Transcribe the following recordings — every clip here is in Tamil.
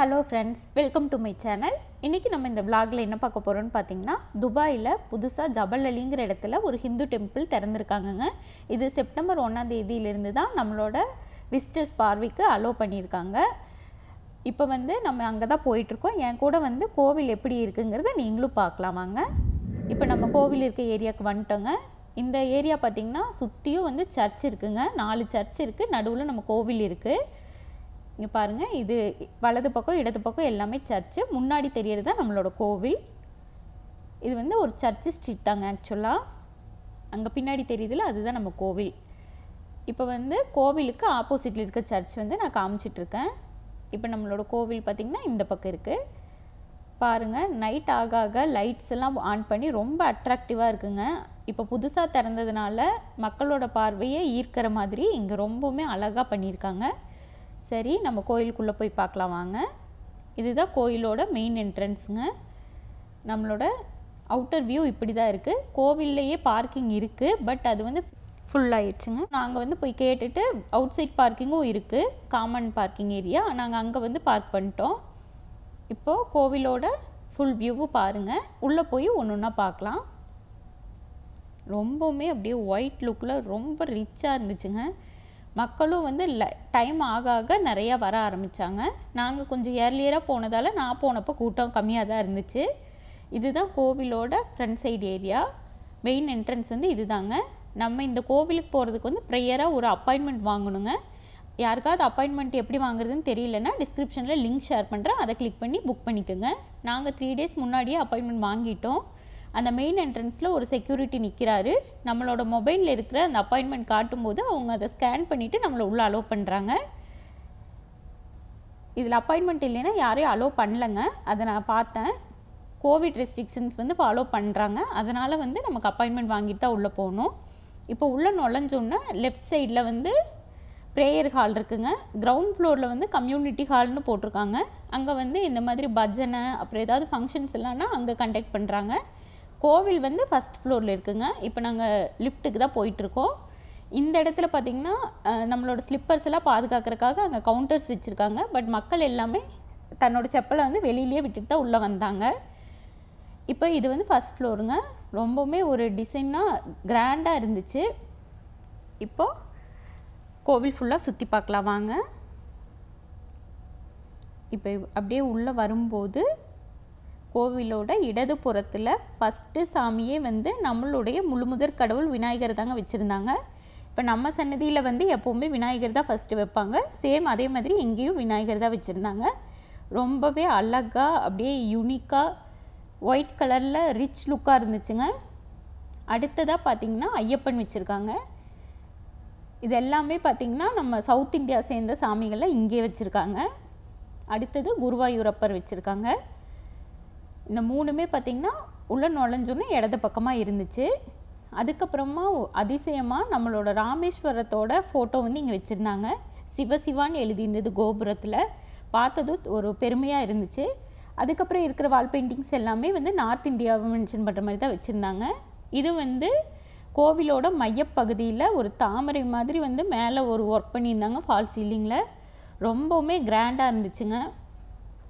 hello friends welcome to my channel இன்றைக்கி நம்ம இந்த விளாகில் என்ன பார்க்க போகிறோம்னு பார்த்தீங்கன்னா துபாயில் புதுசாக ஜபல் அலிங்கிற இடத்துல ஒரு ஹிந்து டெம்பிள் திறந்துருக்காங்கங்க இது செப்டம்பர் ஒன்றாம் தேதியிலிருந்து தான் நம்மளோட விசிட்டர்ஸ் பார்வைக்கு அலோவ் பண்ணியிருக்காங்க இப்போ வந்து நம்ம அங்கே தான் போயிட்டுருக்கோம் என் கூட வந்து கோவில் எப்படி இருக்குங்கிறத நீங்களும் பார்க்கலாம் வாங்க இப்போ நம்ம கோவில் இருக்க ஏரியாவுக்கு வந்துட்டோங்க இந்த ஏரியா பார்த்திங்கன்னா சுற்றியும் வந்து சர்ச் இருக்குங்க நாலு சர்ச் இருக்குது நடுவில் நம்ம கோவில் இருக்குது இங்கே பாருங்கள் இது வலது பக்கம் இடது பக்கம் எல்லாமே சர்ச்சு முன்னாடி தெரியறது தான் நம்மளோட கோவில் இது வந்து ஒரு சர்ச்சு ஸ்ட்ரீட் தாங்க ஆக்சுவலாக அங்கே பின்னாடி தெரியுதுல அதுதான் நம்ம கோவில் இப்போ வந்து கோவிலுக்கு ஆப்போசிட்டில் இருக்க சர்ச் வந்து நான் காமிச்சிட்ருக்கேன் இப்போ நம்மளோட கோவில் பார்த்திங்கன்னா இந்த பக்கம் இருக்குது பாருங்கள் நைட் ஆக ஆக லைட்ஸ் எல்லாம் ஆன் பண்ணி ரொம்ப அட்ராக்டிவாக இருக்குங்க இப்போ புதுசாக திறந்ததுனால மக்களோட பார்வையை ஈர்க்கிற மாதிரி இங்கே ரொம்பவுமே அழகாக பண்ணியிருக்காங்க சரி நம்ம கோயிலுக்குள்ளே போய் பார்க்கலாம் வாங்க இதுதான் கோயிலோட மெயின் என்ட்ரன்ஸுங்க நம்மளோட அவுட்டர் வியூ இப்படி தான் இருக்குது கோவில்லையே பார்க்கிங் இருக்குது பட் அது வந்து ஃபுல்லாகிடுச்சுங்க நாங்கள் வந்து போய் கேட்டுட்டு அவுட் சைட் பார்க்கிங்கும் இருக்குது காமன் பார்க்கிங் ஏரியா நாங்கள் அங்கே வந்து பார்க் பண்ணிட்டோம் இப்போது கோவிலோட ஃபுல் வியூவும் பாருங்கள் உள்ளே போய் ஒன்று ஒன்றா பார்க்கலாம் ரொம்பவுமே அப்படியே ஒயிட் லுக்கில் ரொம்ப ரிச்சாக இருந்துச்சுங்க மக்களும் வந்து டைம் ஆக ஆக நிறையா வர ஆரம்பித்தாங்க நாங்கள் கொஞ்சம் ஏர்லியராக போனதால் நான் போனப்போ கூட்டம் கம்மியாக தான் இருந்துச்சு இதுதான் கோவிலோட front side area main entrance வந்து இதுதாங்க நம்ம இந்த கோவிலுக்கு போகிறதுக்கு வந்து ப்ரேயராக ஒரு அப்பாயின்மெண்ட் வாங்கணுங்க யாருக்காவது அப்பாயின்மெண்ட் எப்படி வாங்குறதுன்னு தெரியலன்னா டிஸ்கிரிப்ஷனில் லிங்க் ஷேர் பண்ணுறேன் அதை கிளிக் பண்ணி புக் பண்ணிக்கோங்க நாங்கள் த்ரீ டேஸ் முன்னாடியே அப்பாயின்மெண்ட் வாங்கிட்டோம் அந்த மெயின் என்ட்ரன்ஸில் ஒரு செக்யூரிட்டி நிற்கிறாரு நம்மளோட மொபைலில் இருக்கிற அந்த அப்பாயின்மெண்ட் காட்டும்போது அவங்க அதை ஸ்கேன் பண்ணிவிட்டு நம்மளை உள்ளே அலோவ் பண்ணுறாங்க இதில் அப்பாயின்மெண்ட் இல்லைன்னா யாரையும் அலோவ் பண்ணலைங்க அதை நான் பார்த்தேன் கோவிட் ரெஸ்ட்ரிக்ஷன்ஸ் வந்து ஃபாலோ பண்ணுறாங்க அதனால் வந்து நமக்கு அப்பாயின்மெண்ட் வாங்கிட்டு தான் உள்ளே போகணும் இப்போ உள்ளே நுழைஞ்சோன்னா லெஃப்ட் சைடில் வந்து ப்ரேயர் ஹால் இருக்குங்க கிரவுண்ட் ஃப்ளோரில் வந்து கம்யூனிட்டி ஹால்னு போட்டிருக்காங்க அங்கே வந்து இந்த மாதிரி பஜனை அப்புறம் ஏதாவது ஃபங்க்ஷன்ஸ் இல்லைன்னா அங்கே கண்டக்ட் பண்ணுறாங்க கோவில் வந்து ஃபஸ்ட் ஃப்ளோரில் இருக்குங்க இப்போ நாங்கள் லிஃப்ட்டுக்கு தான் போயிட்டுருக்கோம் இந்த இடத்துல பார்த்திங்கன்னா நம்மளோட ஸ்லிப்பர்ஸ் எல்லாம் பாதுகாக்கிறதுக்காக அங்கே கவுண்டர்ஸ் வச்சுருக்காங்க பட் மக்கள் எல்லாமே தன்னோட செப்பலை வந்து வெளியிலேயே விட்டுட்டு தான் உள்ளே வந்தாங்க இப்போ இது வந்து ஃபஸ்ட் ஃப்ளோருங்க ரொம்பவுமே ஒரு டிசைனாக கிராண்டாக இருந்துச்சு இப்போது கோவில் ஃபுல்லாக சுற்றி பார்க்கலாம் வாங்க இப்போ அப்படியே உள்ளே வரும்போது கோவிலோட இடது புறத்தில் ஃபஸ்ட்டு சாமியே வந்து நம்மளுடைய முழுமுதற் கடவுள் விநாயகர் தாங்க வச்சுருந்தாங்க இப்போ நம்ம சன்னதியில் வந்து எப்போவுமே விநாயகர் தான் ஃபஸ்ட்டு வைப்பாங்க சேம் அதே மாதிரி இங்கேயும் விநாயகர் தான் வச்சுருந்தாங்க ரொம்பவே அழகாக அப்படியே யூனிக்காக ஒயிட் கலரில் ரிச் லுக்காக இருந்துச்சுங்க அடுத்ததாக பார்த்திங்கன்னா ஐயப்பன் வச்சுருக்காங்க இது எல்லாமே பார்த்திங்கன்னா நம்ம சவுத் இந்தியா சேர்ந்த சாமிகளை இங்கே வச்சுருக்காங்க அடுத்தது குருவாயூரப்பர் வச்சுருக்காங்க இந்த மூணுமே பார்த்திங்கன்னா உள்ளே நுழைஞ்சோன்னு இடது பக்கமாக இருந்துச்சு அதுக்கப்புறமா அதிசயமாக நம்மளோட ராமேஸ்வரத்தோட ஃபோட்டோ வந்து இங்கே வச்சுருந்தாங்க சிவசிவான்னு எழுதியிருந்தது கோபுரத்தில் பார்த்ததும் ஒரு பெருமையாக இருந்துச்சு அதுக்கப்புறம் இருக்கிற வால் பெயிண்டிங்ஸ் எல்லாமே வந்து நார்த் இந்தியாவை மென்ஷன் பண்ணுற மாதிரி தான் வச்சுருந்தாங்க இது வந்து கோவிலோட மையப்பகுதியில் ஒரு தாமரை மாதிரி வந்து மேலே ஒரு ஒர்க் பண்ணியிருந்தாங்க ஃபால் சீலிங்கில் ரொம்பவுமே கிராண்டாக இருந்துச்சுங்க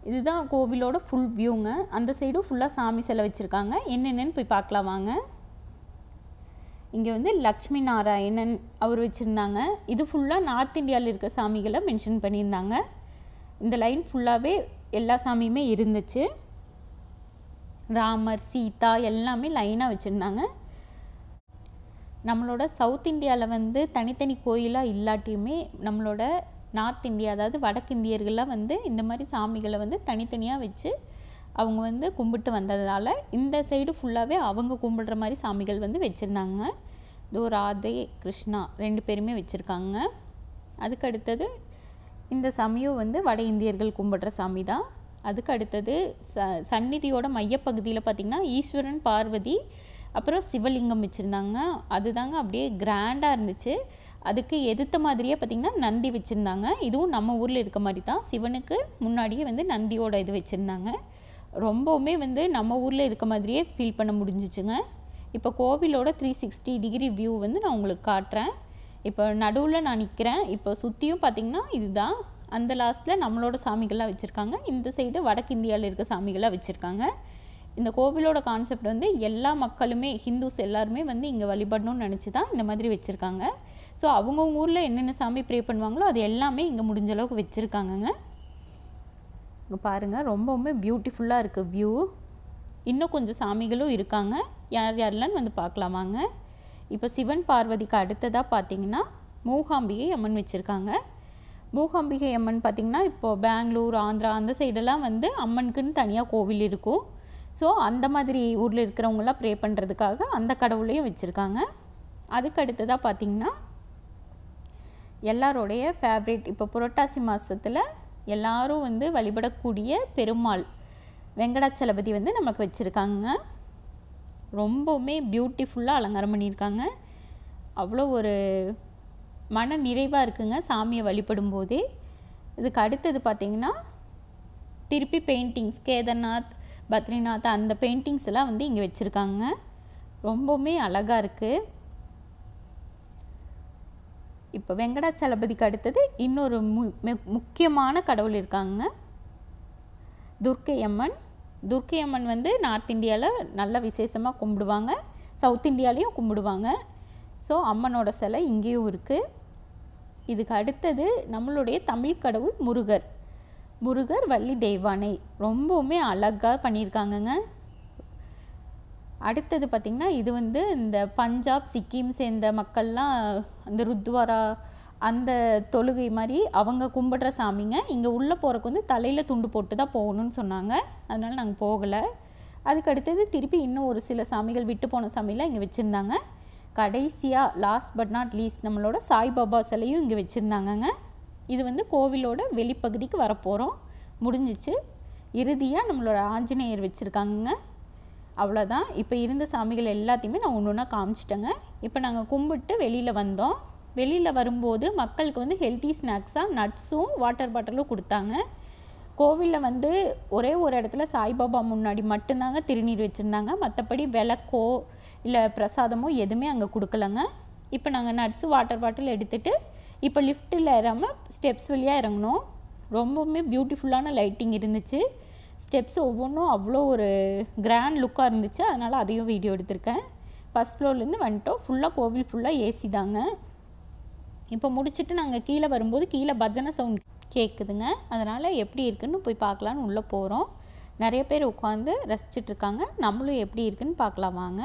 இதுதான் கோவிலோட ஃபுல் வியூங்க அந்த சைடும் ஃபுல்லாக சாமி செலை வச்சுருக்காங்க என்னென்னு போய் பார்க்கலாம் வாங்க இங்கே வந்து லக்ஷ்மி நாராயணன் அவர் வச்சுருந்தாங்க இது ஃபுல்லாக நார்த் இந்தியாவில் இருக்க சாமிகளை மென்ஷன் பண்ணியிருந்தாங்க இந்த லைன் ஃபுல்லாகவே எல்லா சாமியுமே இருந்துச்சு ராமர் சீதா எல்லாமே லைனாக வச்சுருந்தாங்க நம்மளோட சவுத் இந்தியாவில் வந்து தனித்தனி கோயிலாக இல்லாட்டியுமே நம்மளோட நார்த் இந்தியா அதாவது வடக்கு இந்தியர்கள்லாம் வந்து இந்த மாதிரி சாமிகளை வந்து தனித்தனியாக வச்சு அவங்க வந்து கும்பிட்டு வந்ததுனால இந்த சைடு ஃபுல்லாகவே அவங்க கும்பிடுற மாதிரி சாமிகள் வந்து வச்சுருந்தாங்க தோ ராதே கிருஷ்ணா ரெண்டு பேருமே வச்சுருக்காங்க அதுக்கு அடுத்தது இந்த சாமியும் வந்து வட இந்தியர்கள் கும்பிடுற சாமி தான் அதுக்கு அடுத்தது ச சந்நிதியோட மையப்பகுதியில் பார்த்திங்கன்னா ஈஸ்வரன் பார்வதி அப்புறம் சிவலிங்கம் வச்சுருந்தாங்க அதுதாங்க அப்படியே கிராண்டாக இருந்துச்சு அதுக்கு எதிர்த்த மாதிரியே பார்த்திங்கன்னா நந்தி வச்சுருந்தாங்க இதுவும் நம்ம ஊரில் இருக்க மாதிரி தான் சிவனுக்கு முன்னாடியே வந்து நந்தியோட இது வச்சுருந்தாங்க ரொம்பவுமே வந்து நம்ம ஊரில் இருக்க மாதிரியே ஃபீல் பண்ண முடிஞ்சிச்சுங்க இப்போ கோவிலோட த்ரீ சிக்ஸ்டி டிகிரி வியூ வந்து நான் உங்களுக்கு காட்டுறேன் இப்போ நடுவில் நான் நிற்கிறேன் இப்போ சுற்றியும் பார்த்திங்கன்னா இதுதான் அந்த லாஸ்ட்டில் நம்மளோட சாமிகள்லாம் வச்சுருக்காங்க இந்த சைடு வடக்கு இந்தியாவில் இருக்க சாமிகள்லாம் வச்சுருக்காங்க இந்த கோவிலோட கான்செப்ட் வந்து எல்லா மக்களுமே ஹிந்துஸ் எல்லாருமே வந்து இங்கே வழிபடணும்னு நினச்சி தான் இந்த மாதிரி வச்சுருக்காங்க ஸோ அவங்கவுங்க ஊரில் என்னென்ன சாமி ப்ரே பண்ணுவாங்களோ அது எல்லாமே இங்கே முடிஞ்ச அளவுக்கு வச்சுருக்காங்கங்க இங்கே பாருங்கள் ரொம்பவுமே பியூட்டிஃபுல்லாக இருக்குது வியூ இன்னும் கொஞ்சம் சாமிகளும் இருக்காங்க யார் யாரெல்லாம் வந்து பார்க்கலாமாங்க இப்போ சிவன் பார்வதிக்கு அடுத்ததாக பார்த்தீங்கன்னா மூகாம்பிகை அம்மன் வச்சுருக்காங்க மூகாம்பிகை அம்மன் பார்த்திங்கன்னா இப்போது பெங்களூர் ஆந்திரா அந்த சைடெல்லாம் வந்து அம்மனுக்குன்னு தனியாக கோவில் இருக்கும் ஸோ அந்த மாதிரி ஊரில் இருக்கிறவங்களாம் ப்ரே பண்ணுறதுக்காக அந்த கடவுளையும் வச்சுருக்காங்க அதுக்கு அடுத்ததாக பார்த்திங்கன்னா எல்லாரோடைய ஃபேவரேட் இப்போ புரட்டாசி மாதத்தில் எல்லாரும் வந்து வழிபடக்கூடிய பெருமாள் வெங்கடாச்சலபதி வந்து நமக்கு வச்சுருக்காங்க ரொம்பவுமே பியூட்டிஃபுல்லாக அலங்காரம் பண்ணியிருக்காங்க அவ்வளோ ஒரு மன நிறைவாக இருக்குங்க சாமியை வழிபடும் போதே இதுக்கு அடுத்தது பார்த்திங்கன்னா திருப்பி பெயிண்டிங்ஸ் கேதர்நாத் பத்ரிநாத் அந்த பெயிண்டிங்ஸ் எல்லாம் வந்து இங்கே வச்சுருக்காங்க ரொம்பவுமே அழகாக இருக்குது இப்போ வெங்கடாச்சலபதிக்கு அடுத்தது இன்னொரு மு முக்கியமான கடவுள் இருக்காங்க துர்க்கையம்மன் துர்க்கையம்மன் வந்து நார்த் இந்தியாவில் நல்லா விசேஷமாக கும்பிடுவாங்க சவுத் இந்தியாலேயும் கும்பிடுவாங்க ஸோ அம்மனோட சிலை இங்கேயும் இருக்குது இதுக்கு அடுத்தது நம்மளுடைய தமிழ் கடவுள் முருகர் முருகர் வள்ளி தெய்வானை ரொம்பவுமே அழகாக பண்ணியிருக்காங்கங்க அடுத்தது பார்த்திங்கன்னா இது வந்து இந்த பஞ்சாப் சிக்கிம் சேர்ந்த மக்கள்லாம் அந்த ருத்வாரா அந்த தொழுகை மாதிரி அவங்க கும்பிடுற சாமிங்க இங்கே உள்ளே போகிறக்கு வந்து தலையில் துண்டு போட்டு தான் போகணும்னு சொன்னாங்க அதனால் நாங்கள் போகலை அதுக்கு அடுத்தது திருப்பி இன்னும் ஒரு சில சாமிகள் விட்டு போன சாமியெலாம் இங்கே வச்சுருந்தாங்க கடைசியாக லாஸ்ட் பட் நாட் லீஸ்ட் நம்மளோட சாய்பாபா சிலையும் இங்கே வச்சுருந்தாங்கங்க இது வந்து கோவிலோட வெளிப்பகுதிக்கு வரப்போகிறோம் முடிஞ்சிச்சு இறுதியாக நம்மளோட ஆஞ்சநேயர் வச்சுருக்காங்க அவ்வளோதான் இப்போ இருந்த சாமிகள் எல்லாத்தையுமே நான் ஒன்று ஒன்றா காமிச்சிட்டேங்க இப்போ நாங்கள் கும்பிட்டு வெளியில் வந்தோம் வெளியில் வரும்போது மக்களுக்கு வந்து ஹெல்த்தி ஸ்நாக்ஸாக நட்ஸும் வாட்டர் பாட்டிலும் கொடுத்தாங்க கோவிலில் வந்து ஒரே ஒரு இடத்துல சாய்பாபா முன்னாடி மட்டும்தாங்க திருநீர் வச்சுருந்தாங்க மற்றபடி விளக்கோ இல்லை பிரசாதமோ எதுவுமே அங்கே கொடுக்கலங்க இப்போ நாங்கள் நட்ஸு வாட்டர் பாட்டில் எடுத்துகிட்டு இப்போ லிஃப்ட்டில் இறாமல் ஸ்டெப்ஸ் வழியாக இறங்கணும் ரொம்பவுமே பியூட்டிஃபுல்லான லைட்டிங் இருந்துச்சு ஸ்டெப்ஸ் ஒவ்வொன்றும் அவ்வளோ ஒரு கிராண்ட் லுக்காக இருந்துச்சு அதனால் அதையும் வீடியோ எடுத்திருக்கேன் ஃபஸ்ட் ஃப்ளோர்லேருந்து வந்துட்டோம் ஃபுல்லாக கோவில் ஃபுல்லாக ஏசி தாங்க இப்போ முடிச்சுட்டு நாங்கள் கீழே வரும்போது கீழே பஜனை சவுண்ட் கேட்குதுங்க அதனால் எப்படி இருக்குன்னு போய் பார்க்கலான்னு உள்ளே போகிறோம் நிறைய பேர் உட்காந்து ரசிச்சிட்ருக்காங்க நம்மளும் எப்படி இருக்குன்னு பார்க்கலாம் வாங்க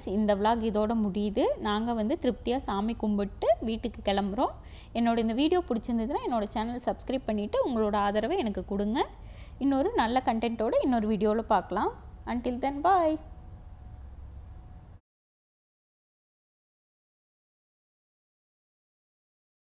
ஃப்ரெண்ட்ஸ் இந்த விலாக் இதோட முடியுது நாங்கள் வந்து திருப்தியாக சாமி கும்பிட்டு வீட்டுக்கு கிளம்புறோம் என்னோட இந்த வீடியோ பிடிச்சிருந்ததுன்னா என்னோடய சேனலை சப்ஸ்கிரைப் பண்ணிவிட்டு உங்களோட ஆதரவை எனக்கு கொடுங்க இன்னொரு நல்ல கண்டென்ட்டோடு இன்னொரு வீடியோவில் பார்க்கலாம் அன்டில் தென் பாய்